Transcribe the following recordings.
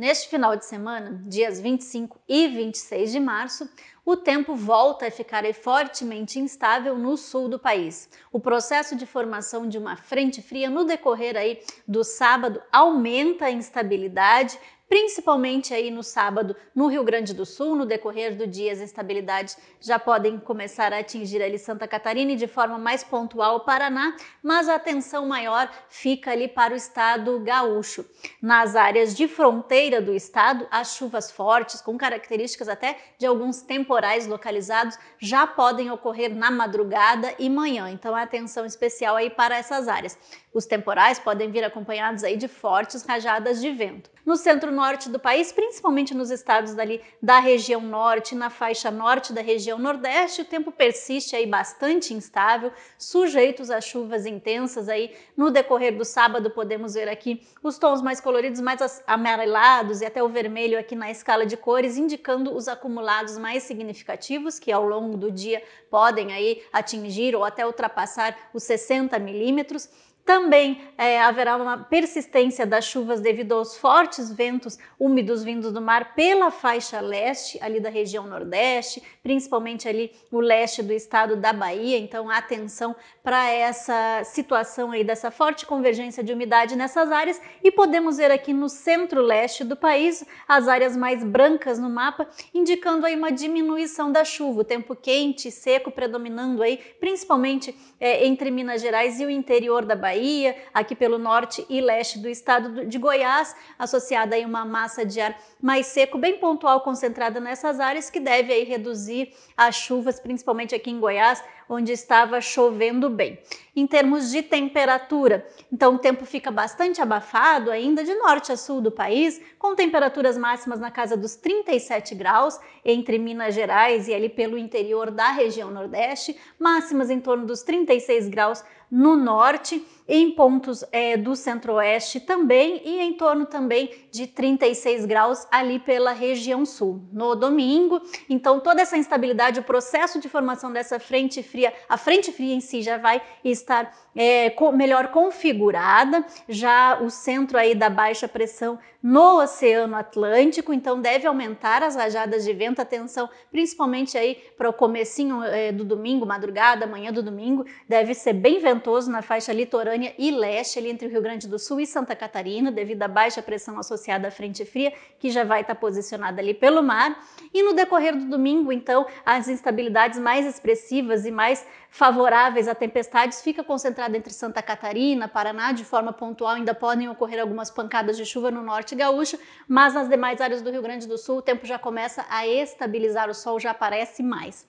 Neste final de semana, dias 25 e 26 de março, o tempo volta a ficar fortemente instável no sul do país. O processo de formação de uma frente fria no decorrer aí do sábado aumenta a instabilidade, principalmente aí no sábado no Rio Grande do Sul. No decorrer do dia, as instabilidades já podem começar a atingir ali Santa Catarina e de forma mais pontual o Paraná, mas a atenção maior fica ali para o estado gaúcho. Nas áreas de fronteira do estado, as chuvas fortes, com características até de alguns temporais localizados, já podem ocorrer na madrugada e manhã. Então, atenção especial aí para essas áreas. Os temporais podem vir acompanhados aí de fortes rajadas de vento. No centro norte do país, principalmente nos estados dali da região norte, na faixa norte da região nordeste, o tempo persiste aí bastante instável, sujeitos a chuvas intensas aí. No decorrer do sábado podemos ver aqui os tons mais coloridos, mais amarelados e até o vermelho aqui na escala de cores, indicando os acumulados mais significativos que ao longo do dia podem aí atingir ou até ultrapassar os 60 milímetros. Também é, haverá uma persistência das chuvas devido aos fortes ventos úmidos vindos do mar pela faixa leste, ali da região nordeste, principalmente ali o leste do estado da Bahia. Então, atenção para essa situação aí dessa forte convergência de umidade nessas áreas. E podemos ver aqui no centro-leste do país as áreas mais brancas no mapa, indicando aí uma diminuição da chuva, o tempo quente e seco predominando aí, principalmente é, entre Minas Gerais e o interior da Bahia. Bahia, aqui pelo norte e leste do estado de Goiás, associada a uma massa de ar mais seco, bem pontual, concentrada nessas áreas, que deve aí reduzir as chuvas, principalmente aqui em Goiás, onde estava chovendo bem. Em termos de temperatura, então o tempo fica bastante abafado ainda de norte a sul do país, com temperaturas máximas na casa dos 37 graus entre Minas Gerais e ali pelo interior da região Nordeste, máximas em torno dos 36 graus no norte, em pontos é, do centro-oeste também e em torno também de 36 graus ali pela região sul. No domingo, então toda essa instabilidade, o processo de formação dessa frente fria, a frente fria em si já vai estar é, co melhor configurada, já o centro aí da baixa pressão no Oceano Atlântico, então deve aumentar as rajadas de vento, atenção principalmente aí para o comecinho é, do domingo, madrugada, manhã do domingo, deve ser bem ventoso ventoso na faixa litorânea e leste, ali entre o Rio Grande do Sul e Santa Catarina, devido à baixa pressão associada à frente fria, que já vai estar posicionada ali pelo mar. E no decorrer do domingo, então, as instabilidades mais expressivas e mais favoráveis a tempestades fica concentrada entre Santa Catarina, Paraná, de forma pontual ainda podem ocorrer algumas pancadas de chuva no norte gaúcho, mas nas demais áreas do Rio Grande do Sul o tempo já começa a estabilizar, o sol já aparece mais.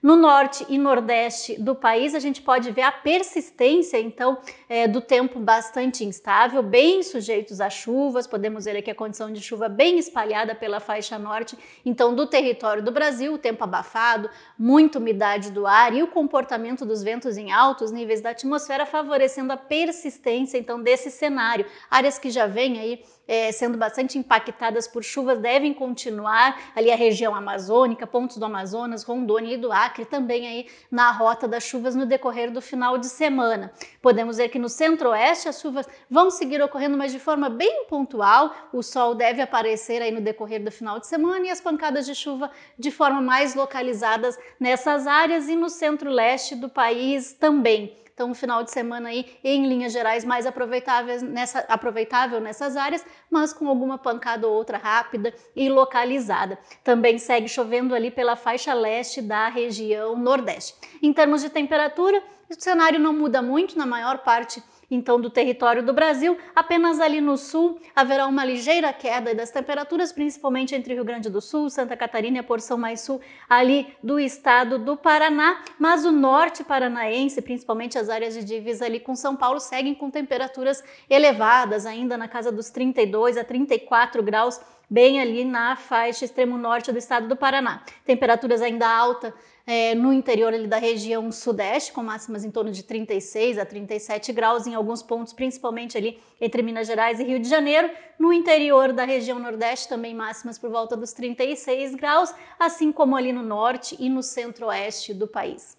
No norte e nordeste do país, a gente pode ver a persistência, então, é, do tempo bastante instável, bem sujeitos a chuvas. Podemos ver aqui a condição de chuva bem espalhada pela faixa norte, então, do território do Brasil, o tempo abafado, muita umidade do ar e o comportamento dos ventos em altos níveis da atmosfera favorecendo a persistência, então, desse cenário. Áreas que já vêm aí é, sendo bastante impactadas por chuvas devem continuar ali a região amazônica, pontos do Amazonas, Rondônia e do Acre Acre também aí na rota das chuvas no decorrer do final de semana. Podemos ver que no centro-oeste as chuvas vão seguir ocorrendo, mas de forma bem pontual. O sol deve aparecer aí no decorrer do final de semana e as pancadas de chuva de forma mais localizadas nessas áreas e no centro-leste do país também. Então, um final de semana aí, em linhas gerais, mais aproveitável, nessa, aproveitável nessas áreas, mas com alguma pancada ou outra rápida e localizada. Também segue chovendo ali pela faixa leste da região nordeste. Em termos de temperatura, o cenário não muda muito na maior parte então, do território do Brasil, apenas ali no sul haverá uma ligeira queda das temperaturas, principalmente entre Rio Grande do Sul, Santa Catarina e a porção mais sul ali do estado do Paraná, mas o norte paranaense, principalmente as áreas de divisa ali com São Paulo, seguem com temperaturas elevadas, ainda na casa dos 32 a 34 graus bem ali na faixa extremo norte do estado do Paraná. Temperaturas ainda alta é, no interior ali da região sudeste, com máximas em torno de 36 a 37 graus em alguns pontos, principalmente ali entre Minas Gerais e Rio de Janeiro. No interior da região nordeste também máximas por volta dos 36 graus, assim como ali no norte e no centro-oeste do país.